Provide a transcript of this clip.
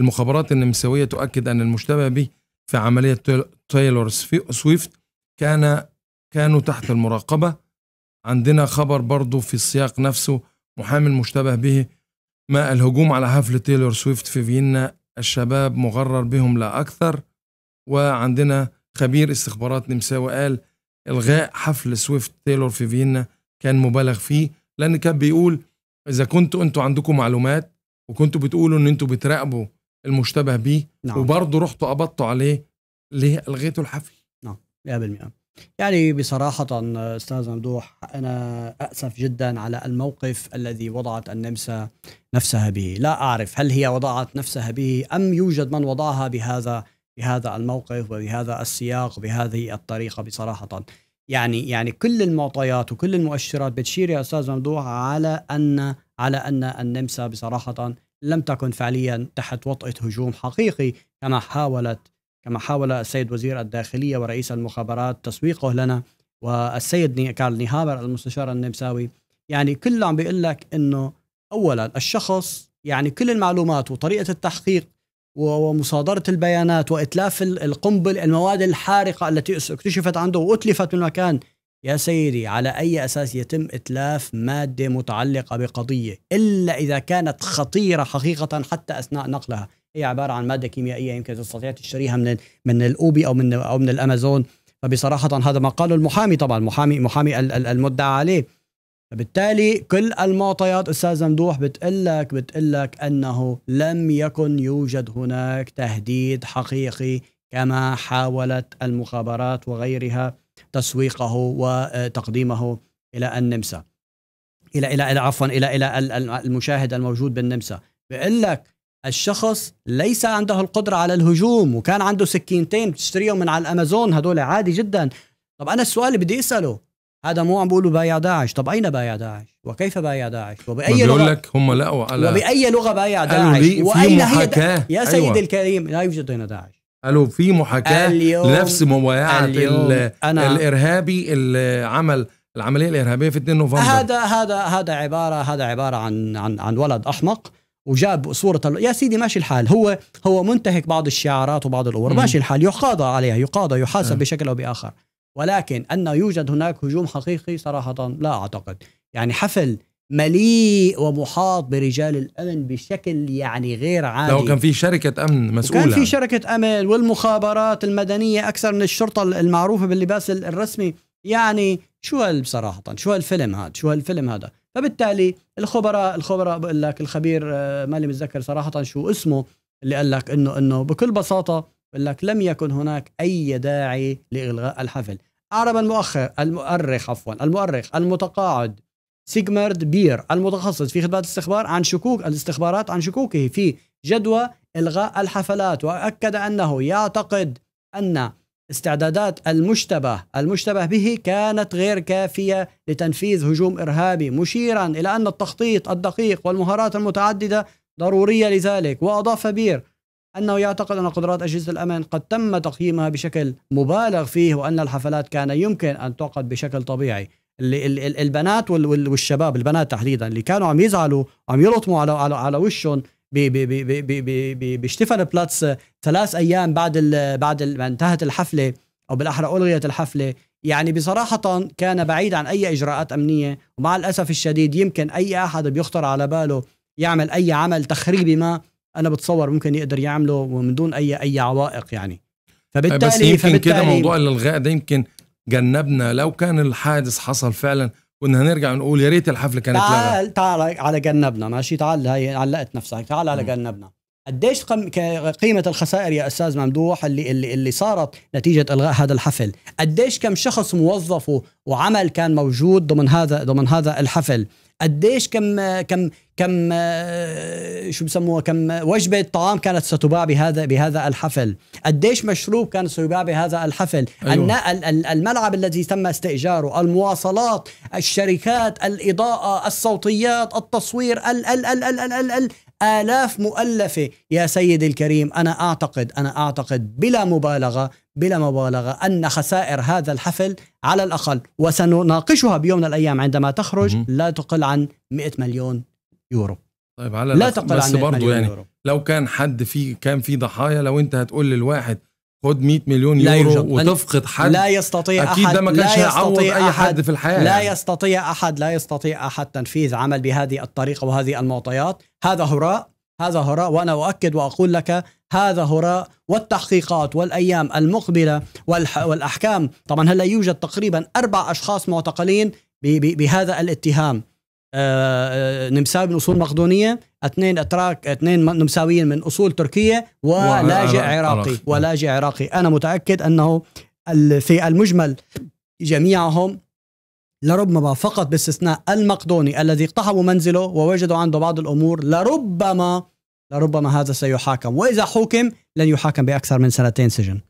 المخابرات النمساوية تؤكد أن المشتبه به في عملية تايلور سويفت كان كانوا تحت المراقبة عندنا خبر برضه في السياق نفسه محامي المشتبه به ما الهجوم على حفل تايلور سويفت في فيينا الشباب مغرر بهم لا أكثر وعندنا خبير استخبارات نمساوي قال إلغاء حفل سويفت تايلور في فيينا كان مبالغ فيه لأن كان بيقول إذا كنتوا أنتوا عندكم معلومات وكنتوا بتقولوا إن أنتوا بتراقبوا المشتبه به نعم. وبرضه رحتوا قبضتوا عليه ليه الغيتوا الحفل نعم 100% يعني بصراحة أستاذ ممدوح أنا أسف جدا على الموقف الذي وضعت النمسا نفسها به لا أعرف هل هي وضعت نفسها به أم يوجد من وضعها بهذا بهذا الموقف وبهذا السياق وبهذه الطريقة بصراحة يعني يعني كل المعطيات وكل المؤشرات بتشير يا أستاذ ممدوح على أن على أن النمسا بصراحة لم تكن فعليا تحت وطأة هجوم حقيقي كما حاولت كما حاول السيد وزير الداخلية ورئيس المخابرات تسويقه لنا والسيد كارل نيهابر المستشار النمساوي يعني كله عم بيقول لك انه اولا الشخص يعني كل المعلومات وطريقه التحقيق ومصادره البيانات واتلاف القنبل المواد الحارقه التي اكتشفت عنده واتلفت من مكان يا سيدي على أي أساس يتم إتلاف مادة متعلقة بقضية إلا إذا كانت خطيرة حقيقة حتى أثناء نقلها هي عبارة عن مادة كيميائية يمكن تستطيع تشتريها من من الأوبي أو من أو من الأمازون فبصراحة هذا ما قاله المحامي طبعا محامي محامي المدعى عليه فبالتالي كل المعطيات استاذ ممدوح بتقلك بتقلك انه لم يكن يوجد هناك تهديد حقيقي كما حاولت المخابرات وغيرها تسويقه وتقديمه الى النمسا الى الى الى عفوا الى الى المشاهد الموجود بالنمسا بيقول لك الشخص ليس عنده القدرة على الهجوم وكان عنده سكينتين بتشتريهم من على الأمازون هدول عادي جدا طب أنا السؤال اللي بدي أسأله هذا مو عم بيقولوا بايع داعش طب أين بايع داعش وكيف بايع داعش وبأي لغة لك هم لقوا على وبأي لغة بايع داعش وأين هي دا... يا سيدي أيوة. الكريم لا يوجد هنا داعش قالوا في محاكاه لنفس مبايعه أنا الارهابي اللي عمل العمليه الارهابيه في 2 نوفمبر هذا هذا هذا عباره هذا عباره عن عن عن ولد احمق وجاب صورة يا سيدي ماشي الحال هو هو منتهك بعض الشعارات وبعض الأمور ماشي الحال يقاضى عليها يقاضى يحاسب بشكل أو بآخر ولكن أن يوجد هناك هجوم حقيقي صراحة لا أعتقد يعني حفل مليء ومحاط برجال الامن بشكل يعني غير عادي لو كان في شركه امن مسؤوله كان في شركه امن والمخابرات المدنيه اكثر من الشرطه المعروفه باللباس الرسمي يعني شو هال بصراحه شو هالفيلم هذا شو هالفيلم هذا فبالتالي الخبراء الخبراء بقول لك الخبير آه، مالي متذكر صراحه شو اسمه اللي قال لك انه انه بكل بساطه بقول لك لم يكن هناك اي داعي لالغاء الحفل اعرب المؤخر المؤرخ عفوا المؤرخ المتقاعد سيغمارد بير المتخصص في خدمات الاستخبار عن شكوك الاستخبارات عن شكوكه في جدوى إلغاء الحفلات وأكد أنه يعتقد أن استعدادات المشتبه المشتبه به كانت غير كافية لتنفيذ هجوم إرهابي مشيرا إلى أن التخطيط الدقيق والمهارات المتعددة ضرورية لذلك وأضاف بير أنه يعتقد أن قدرات أجهزة الأمن قد تم تقييمها بشكل مبالغ فيه وأن الحفلات كان يمكن أن تعقد بشكل طبيعي اللي البنات والشباب البنات تحديدا اللي كانوا عم يزعلوا عم يلطموا على على على وشهم بشتيفن بلاتس ثلاث ايام بعد الـ بعد ال انتهت الحفله او بالاحرى الغيت الحفله يعني بصراحة كان بعيد عن أي إجراءات أمنية ومع الأسف الشديد يمكن أي أحد بيخطر على باله يعمل أي عمل تخريبي ما أنا بتصور ممكن يقدر يعمله ومن دون أي أي عوائق يعني فبالتالي بس يمكن كده موضوع الإلغاء ده يمكن جنبنا لو كان الحادث حصل فعلا كنا هنرجع نقول يا ريت الحفله كانت تعال لغة. تعال على جنبنا ماشي تعال هي علقت نفسك تعال على جنبنا قديش قيمة الخسائر يا أستاذ ممدوح اللي, اللي, اللي صارت نتيجة إلغاء هذا الحفل قديش كم شخص موظف وعمل كان موجود ضمن هذا ضمن هذا الحفل قديش كم كم كم آه، شو بسموها كم وجبه طعام كانت ستباع بهذا بهذا الحفل قديش مشروب كان سيباع بهذا الحفل أيوة. الملعب الذي تم استئجاره المواصلات الشركات الاضاءه الصوتيات التصوير ال ال ال ال ال ال آلاف مؤلفة يا سيدي الكريم أنا أعتقد أنا أعتقد بلا مبالغة بلا مبالغة أن خسائر هذا الحفل على الأقل وسنناقشها بيوم من الأيام عندما تخرج لا تقل عن 100 مليون يورو طيب على لا تقل بس عن برضو يعني يورو. لو كان حد في كان في ضحايا لو انت هتقول للواحد خد 100 مليون يورو وتفقد حد لا يستطيع أكيد أحد ده ما كانش هيعوض أي حد في الحياة لا يستطيع أحد لا يستطيع أحد تنفيذ عمل بهذه الطريقة وهذه المعطيات هذا هراء هذا هراء وأنا أؤكد وأقول لك هذا هراء والتحقيقات والأيام المقبلة والأحكام طبعا هلا يوجد تقريبا أربع أشخاص معتقلين بهذا الاتهام آه، آه، نمساوي من اصول مقدونيه، اثنين اتراك، اثنين نمساويين من اصول تركيه ولاجئ عراقي ولاجئ عراقي، انا متاكد انه في المجمل جميعهم لربما فقط باستثناء المقدوني الذي اقتحموا منزله ووجدوا عنده بعض الامور لربما لربما هذا سيحاكم، واذا حكم لن يحاكم باكثر من سنتين سجن.